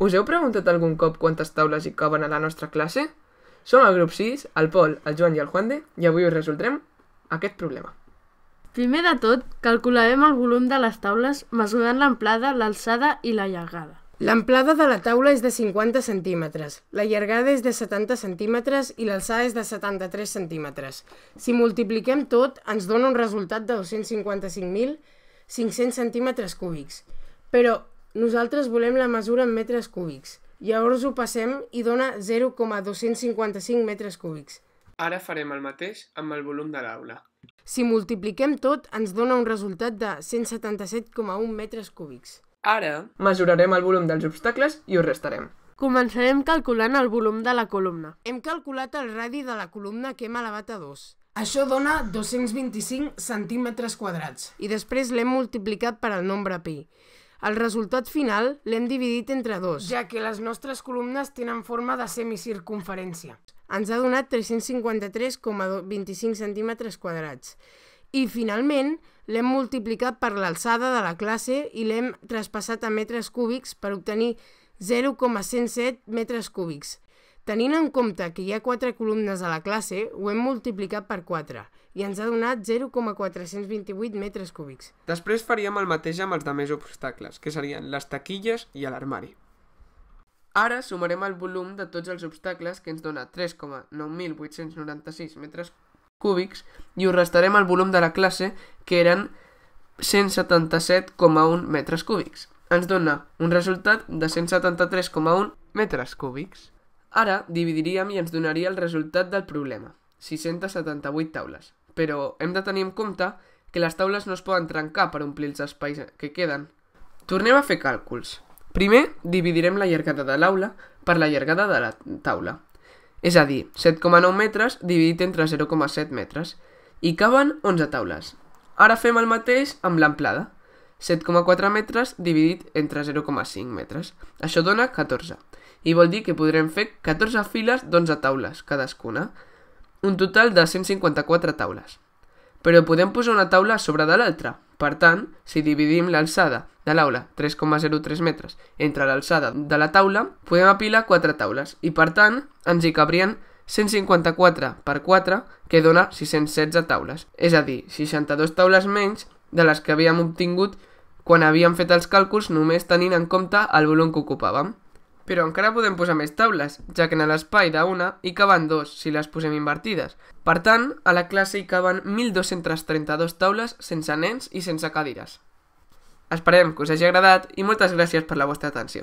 Us heu preguntat algun cop quantes taules hi caben a la nostra classe? Som el grup 6, el Pol, el Joan i el Juande, i avui us resoldrem aquest problema. Primer de tot, calcularem el volum de les taules mesurant l'amplada, l'alçada i la llargada. L'amplada de la taula és de 50 centímetres, la llargada és de 70 centímetres i l'alçada és de 73 centímetres. Si multipliquem tot, ens dona un resultat de 255.500 centímetres cúbics. Però nosaltres volem la mesura en metres cúbics. Llavors ho passem i dona 0,255 metres cúbics. Ara farem el mateix amb el volum de l'aula. Si multipliquem tot, ens dona un resultat de 177,1 metres cúbics. Ara mesurarem el volum dels obstacles i ho restarem. Començarem calculant el volum de la columna. Hem calculat el radi de la columna que hem elevat a 2. Això dona 225 centímetres quadrats. I després l'hem multiplicat per al nombre pi. El resultat final l'hem dividit entre dos, ja que les nostres columnes tenen forma de semicircunferència. Ens ha donat 353,25 centímetres quadrats. I finalment l'hem multiplicat per l'alçada de la classe i l'hem traspassat a metres cúbics per obtenir 0,107 metres cúbics. Tenint en compte que hi ha 4 columnes a la classe, ho hem multiplicat per 4 i ens ha donat 0,428 metres cúbics. Després faríem el mateix amb els demés obstacles, que serien les taquilles i l'armari. Ara sumarem el volum de tots els obstacles, que ens dona 3,9896 metres cúbics, i ho restarem al volum de la classe, que eren 177,1 metres cúbics. Ens dona un resultat de 173,1 metres cúbics. Ara dividiríem i ens donaria el resultat del problema, 678 taules però hem de tenir en compte que les taules no es poden trencar per omplir els espais que queden. Tornem a fer càlculs. Primer, dividirem la llargada de l'aula per la llargada de la taula. És a dir, 7,9 metres dividit entre 0,7 metres. I caben 11 taules. Ara fem el mateix amb l'amplada. 7,4 metres dividit entre 0,5 metres. Això dona 14. I vol dir que podrem fer 14 files d'11 taules cadascuna un total de 154 taules. Però podem posar una taula sobre de l'altra. Per tant, si dividim l'alçada de l'aula, 3,03 metres, entre l'alçada de la taula, podem apilar 4 taules i, per tant, ens hi cabrien 154 per 4, que dona 616 taules, és a dir, 62 taules menys de les que havíem obtingut quan havíem fet els càlculs només tenint en compte el volum que ocupàvem. Però encara podem posar més taules, ja que en l'espai d'una hi caben dos si les posem invertides. Per tant, a la classe hi caben 1.232 taules sense nens i sense cadires. Esperem que us hagi agradat i moltes gràcies per la vostra atenció.